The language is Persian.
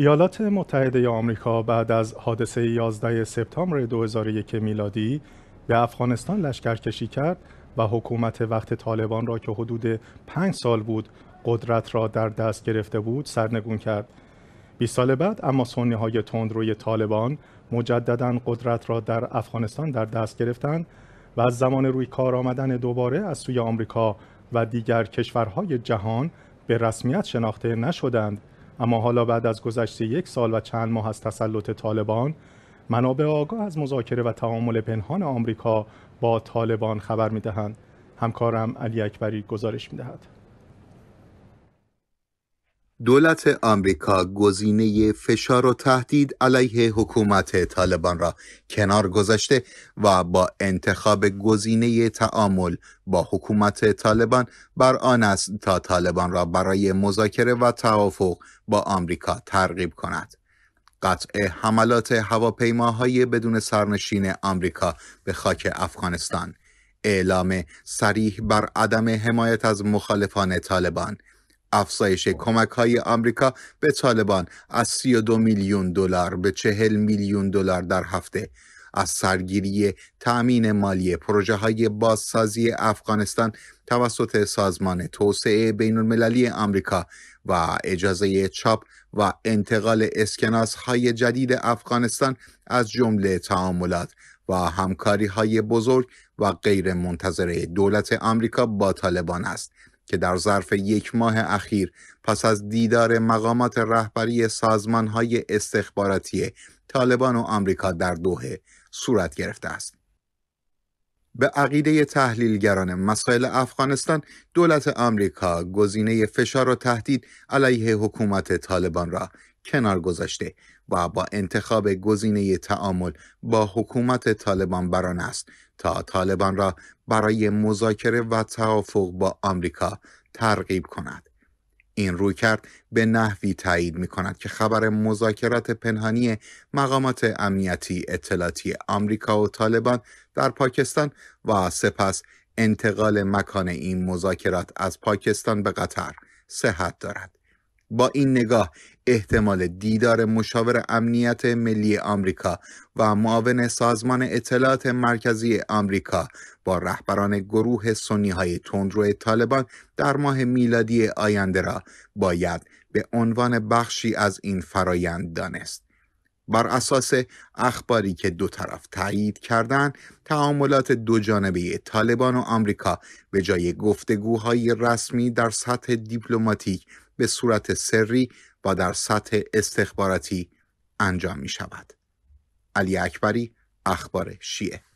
ایالات متحده آمریکا بعد از حادثه 11 سپتامبر 2001 میلادی به افغانستان لشکر کشی کرد و حکومت وقت طالبان را که حدود 5 سال بود قدرت را در دست گرفته بود سرنگون کرد. 20 سال بعد اما سنی های تندروی طالبان مجددا قدرت را در افغانستان در دست گرفتند و از زمان روی کار آمدن دوباره از سوی آمریکا و دیگر کشورهای جهان به رسمیت شناخته نشدند اما حالا بعد از گذشت یک سال و چند ماه از تسلط طالبان منابع آگاه از مذاکره و تعامل پنهان آمریکا با طالبان خبر میدهند همکارم علی اکبری گزارش میدهد دولت آمریکا گزینه فشار و تهدید علیه حکومت طالبان را کنار گذاشته و با انتخاب گزینه تعامل با حکومت طالبان بر آن است تا طالبان را برای مذاکره و توافق با آمریکا ترغیب کند قطع حملات هواپیماهای بدون سرنشین آمریکا به خاک افغانستان اعلام سریح بر عدم حمایت از مخالفان طالبان افزایش خب. کمک های آمریکا به طالبان از 32 میلیون دلار به 40 میلیون دلار در هفته از سرگیری تأمین مالی پروژه های بازسازی افغانستان توسط سازمان توسعه بین المللی آمریکا و اجازه چاپ و انتقال اسکناس های جدید افغانستان از جمله تعاملات و همکاری های بزرگ و غیر منتظره دولت آمریکا با طالبان است که در ظرف یک ماه اخیر پس از دیدار مقامات رهبری سازمان های استخباراتی طالبان و آمریکا در دوهه صورت گرفته است. به عقیده تحلیلگران مسائل افغانستان دولت آمریکا گزینه فشار و تهدید علیه حکومت طالبان را کنار گذاشته و با انتخاب گزینه تعامل با حکومت طالبان بران است تا طالبان را برای مذاکره و توافق با آمریکا ترغیب کند این روی کرد به نحوی تایید می کند که خبر مذاکرات پنهانی مقامات امنیتی اطلاعاتی آمریکا و طالبان در پاکستان و سپس انتقال مکان این مذاکرات از پاکستان به قطر صحت دارد. با این نگاه احتمال دیدار مشاور امنیت ملی آمریکا و معاون سازمان اطلاعات مرکزی آمریکا با رهبران گروه سنی های تندرو طالبان در ماه میلادی آینده را باید به عنوان بخشی از این فرایند دانست. بر اساس اخباری که دو طرف تایید کردند تعاملات دو جانبه طالبان و آمریکا به جای گفتگوهای رسمی در سطح دیپلماتیک به صورت سری و در سطح استخباراتی انجام می شود. علی اکبری اخبار شیعه